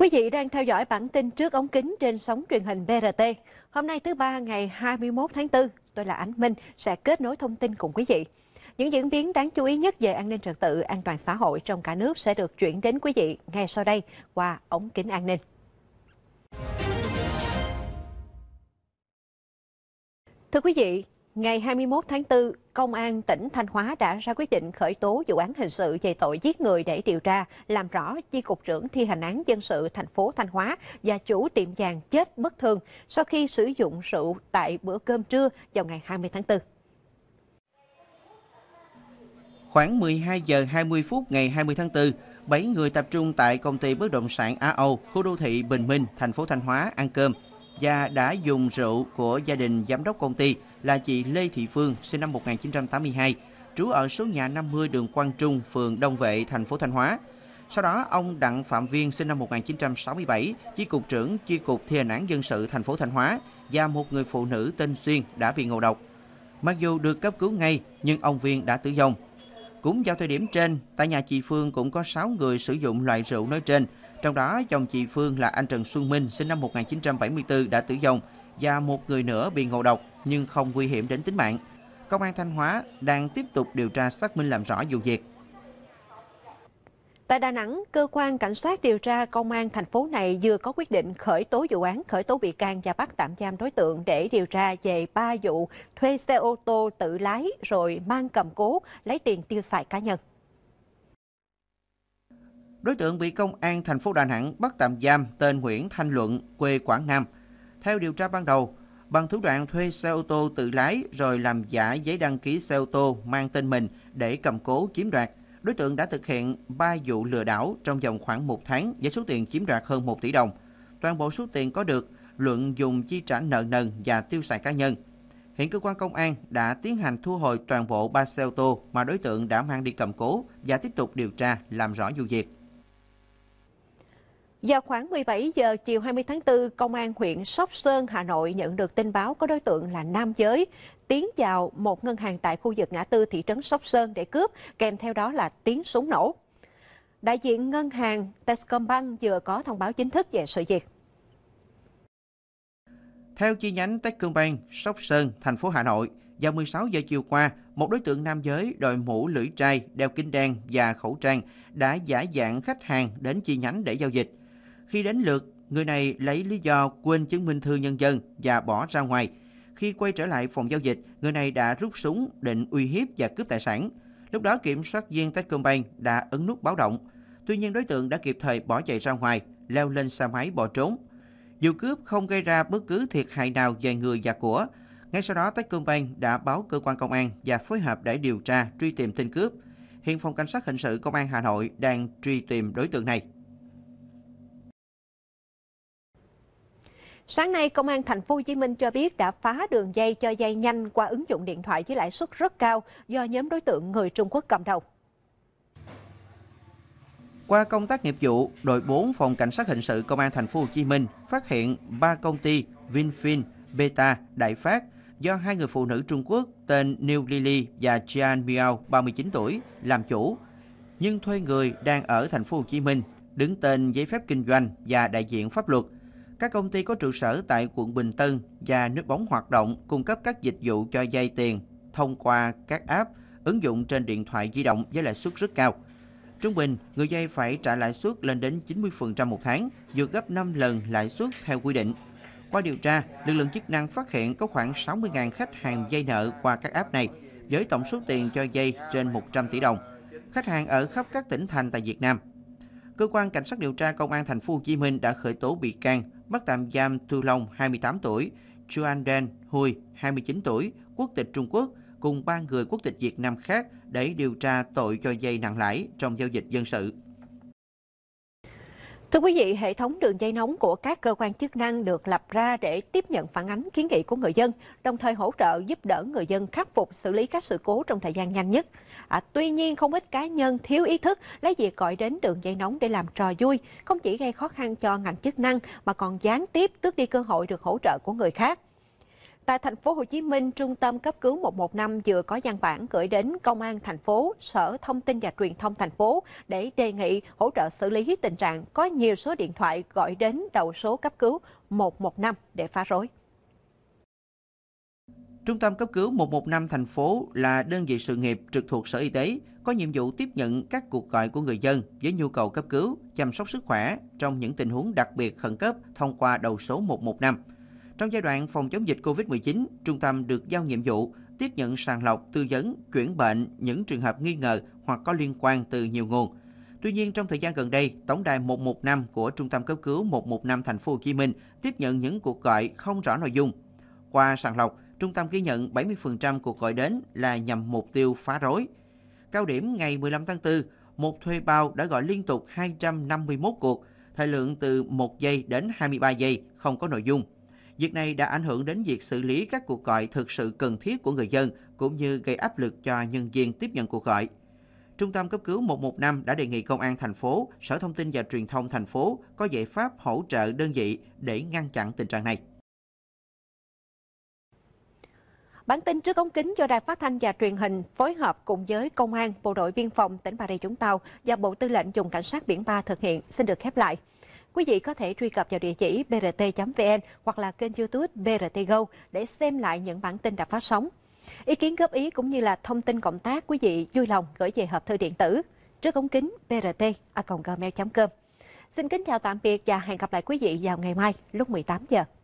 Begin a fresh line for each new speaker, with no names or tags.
Quý vị đang theo dõi bản tin trước ống kính trên sóng truyền hình BRT. Hôm nay thứ ba ngày 21 tháng 4, tôi là Ánh Minh sẽ kết nối thông tin cùng quý vị. Những diễn biến đáng chú ý nhất về an ninh trật tự, an toàn xã hội trong cả nước sẽ được chuyển đến quý vị ngay sau đây qua ống kính an ninh. Thưa quý vị, Ngày 21 tháng 4, Công an tỉnh Thanh Hóa đã ra quyết định khởi tố vụ án hình sự về tội giết người để điều tra, làm rõ Chi cục trưởng thi hành án dân sự thành phố Thanh Hóa và chủ tiệm vàng chết bất thường sau khi sử dụng rượu tại bữa cơm trưa vào ngày 20 tháng 4.
Khoảng 12 giờ 20 phút ngày 20 tháng 4, 7 người tập trung tại công ty bất động sản Á Âu, khu đô thị Bình Minh, thành phố Thanh Hóa ăn cơm và đã dùng rượu của gia đình giám đốc công ty là chị Lê Thị Phương, sinh năm 1982, trú ở số nhà 50 đường Quang Trung, phường Đông Vệ, thành phố Thanh Hóa. Sau đó, ông Đặng Phạm Viên, sinh năm 1967, chi cục trưởng chi cục thi hành án dân sự thành phố Thanh Hóa và một người phụ nữ tên Xuyên đã bị ngộ độc. Mặc dù được cấp cứu ngay, nhưng ông Viên đã tử vong. Cũng vào thời điểm trên, tại nhà chị Phương cũng có 6 người sử dụng loại rượu nói trên, trong đó, chồng chị Phương là anh Trần Xuân Minh sinh năm 1974 đã tử vong và một người nữa bị ngộ độc nhưng không nguy hiểm đến tính mạng. Công an Thanh Hóa đang tiếp tục điều tra xác minh làm rõ vụ việc.
Tại Đà Nẵng, cơ quan cảnh sát điều tra công an thành phố này vừa có quyết định khởi tố vụ án, khởi tố bị can và bắt tạm giam đối tượng để điều tra về ba vụ thuê xe ô tô tự lái rồi mang cầm cố lấy tiền tiêu xài cá nhân.
Đối tượng bị công an thành phố Đà Nẵng bắt tạm giam tên Nguyễn Thanh Luận, quê Quảng Nam. Theo điều tra ban đầu, bằng thủ đoạn thuê xe ô tô tự lái rồi làm giả giấy đăng ký xe ô tô mang tên mình để cầm cố chiếm đoạt. Đối tượng đã thực hiện 3 vụ lừa đảo trong vòng khoảng 1 tháng với số tiền chiếm đoạt hơn 1 tỷ đồng. Toàn bộ số tiền có được, Luận dùng chi trả nợ nần và tiêu xài cá nhân. Hiện cơ quan công an đã tiến hành thu hồi toàn bộ 3 xe ô tô mà đối tượng đã mang đi cầm cố và tiếp tục điều tra làm rõ vụ việc.
Vào khoảng 17 giờ chiều 20 tháng 4, Công an huyện Sóc Sơn, Hà Nội nhận được tin báo có đối tượng là nam giới tiến vào một ngân hàng tại khu vực ngã tư thị trấn Sóc Sơn để cướp, kèm theo đó là tiếng súng nổ. Đại diện ngân hàng Techcombank vừa có thông báo chính thức về sự việc.
Theo chi nhánh Techcombank Sóc Sơn, thành phố Hà Nội, vào 16 giờ chiều qua, một đối tượng nam giới đội mũ lưỡi trai, đeo kính đen và khẩu trang đã giả dạng khách hàng đến chi nhánh để giao dịch. Khi đến lượt, người này lấy lý do quên chứng minh thư nhân dân và bỏ ra ngoài. Khi quay trở lại phòng giao dịch, người này đã rút súng định uy hiếp và cướp tài sản. Lúc đó kiểm soát viên Techcombank đã ấn nút báo động. Tuy nhiên đối tượng đã kịp thời bỏ chạy ra ngoài, leo lên xe máy bỏ trốn. Dù cướp không gây ra bất cứ thiệt hại nào về người và của. Ngay sau đó, Techcombank đã báo cơ quan công an và phối hợp để điều tra, truy tìm tên cướp. Hiện phòng cảnh sát hình sự công an Hà Nội đang truy tìm đối tượng này.
Sáng nay, Công an Thành phố Hồ Chí Minh cho biết đã phá đường dây cho vay nhanh qua ứng dụng điện thoại với lãi suất rất cao do nhóm đối tượng người Trung Quốc cầm đầu.
Qua công tác nghiệp vụ, đội 4 phòng cảnh sát hình sự Công an Thành phố Hồ Chí Minh phát hiện ba công ty Vinfin, Beta, Đại Phát do hai người phụ nữ Trung Quốc tên New Lily và Jian Miao, 39 tuổi, làm chủ, nhưng thuê người đang ở Thành phố Hồ Chí Minh đứng tên giấy phép kinh doanh và đại diện pháp luật – các công ty có trụ sở tại quận Bình Tân và nước bóng hoạt động cung cấp các dịch vụ cho vay tiền thông qua các app, ứng dụng trên điện thoại di động với lãi suất rất cao. Trung bình, người vay phải trả lãi suất lên đến 90% một tháng, vượt gấp 5 lần lãi suất theo quy định. Qua điều tra, lực lượng chức năng phát hiện có khoảng 60.000 khách hàng dây nợ qua các app này, với tổng số tiền cho dây trên 100 tỷ đồng. Khách hàng ở khắp các tỉnh thành tại Việt Nam. Cơ quan cảnh sát điều tra công an thành phố Hồ Chí Minh đã khởi tố bị can bắt tạm giam Thu Long 28 tuổi, Chuan Den Hui 29 tuổi, quốc tịch Trung Quốc cùng ba người quốc tịch Việt Nam khác để điều tra tội cho dây nặng lãi trong giao dịch dân sự.
Thưa quý vị, hệ thống đường dây nóng của các cơ quan chức năng được lập ra để tiếp nhận phản ánh kiến nghị của người dân, đồng thời hỗ trợ giúp đỡ người dân khắc phục xử lý các sự cố trong thời gian nhanh nhất. À, tuy nhiên, không ít cá nhân thiếu ý thức lấy việc gọi đến đường dây nóng để làm trò vui, không chỉ gây khó khăn cho ngành chức năng mà còn gián tiếp tước đi cơ hội được hỗ trợ của người khác. Tại thành phố Hồ Chí Minh, Trung tâm cấp cứu 115 vừa có văn bản gửi đến Công an thành phố, Sở Thông tin và Truyền thông thành phố để đề nghị hỗ trợ xử lý tình trạng có nhiều số điện thoại gọi đến đầu số cấp cứu 115 để phá rối.
Trung tâm cấp cứu 115 thành phố là đơn vị sự nghiệp trực thuộc Sở Y tế, có nhiệm vụ tiếp nhận các cuộc gọi của người dân với nhu cầu cấp cứu, chăm sóc sức khỏe trong những tình huống đặc biệt khẩn cấp thông qua đầu số 115. Trong giai đoạn phòng chống dịch COVID-19, trung tâm được giao nhiệm vụ tiếp nhận sàng lọc, tư vấn, chuyển bệnh những trường hợp nghi ngờ hoặc có liên quan từ nhiều nguồn. Tuy nhiên, trong thời gian gần đây, tổng đài 115 của Trung tâm cấp cứu 115 Thành phố Hồ Chí Minh tiếp nhận những cuộc gọi không rõ nội dung. Qua sàng lọc, trung tâm ghi nhận 70% cuộc gọi đến là nhằm mục tiêu phá rối. Cao điểm ngày 15 tháng 4, một thuê bao đã gọi liên tục 251 cuộc, thời lượng từ 1 giây đến 23 giây, không có nội dung. Việc này đã ảnh hưởng đến việc xử lý các cuộc gọi thực sự cần thiết của người dân, cũng như gây áp lực cho nhân viên tiếp nhận cuộc gọi. Trung tâm cấp cứu 115 đã đề nghị Công an thành phố, Sở Thông tin và Truyền thông thành phố có giải pháp hỗ trợ đơn vị để ngăn chặn tình trạng này.
Bản tin trước ống kính do Đài Phát thanh và Truyền hình phối hợp cùng với Công an, Bộ đội Biên phòng tỉnh Bà Rịa Vũng Tàu và Bộ Tư lệnh Dùng Cảnh sát Biển 3 thực hiện xin được khép lại. Quý vị có thể truy cập vào địa chỉ brt.vn hoặc là kênh youtube BRT Go để xem lại những bản tin đã phát sóng. Ý kiến góp ý cũng như là thông tin cộng tác quý vị vui lòng gửi về hộp thư điện tử trước ống kính brt.gmail.com. Xin kính chào tạm biệt và hẹn gặp lại quý vị vào ngày mai lúc 18 giờ.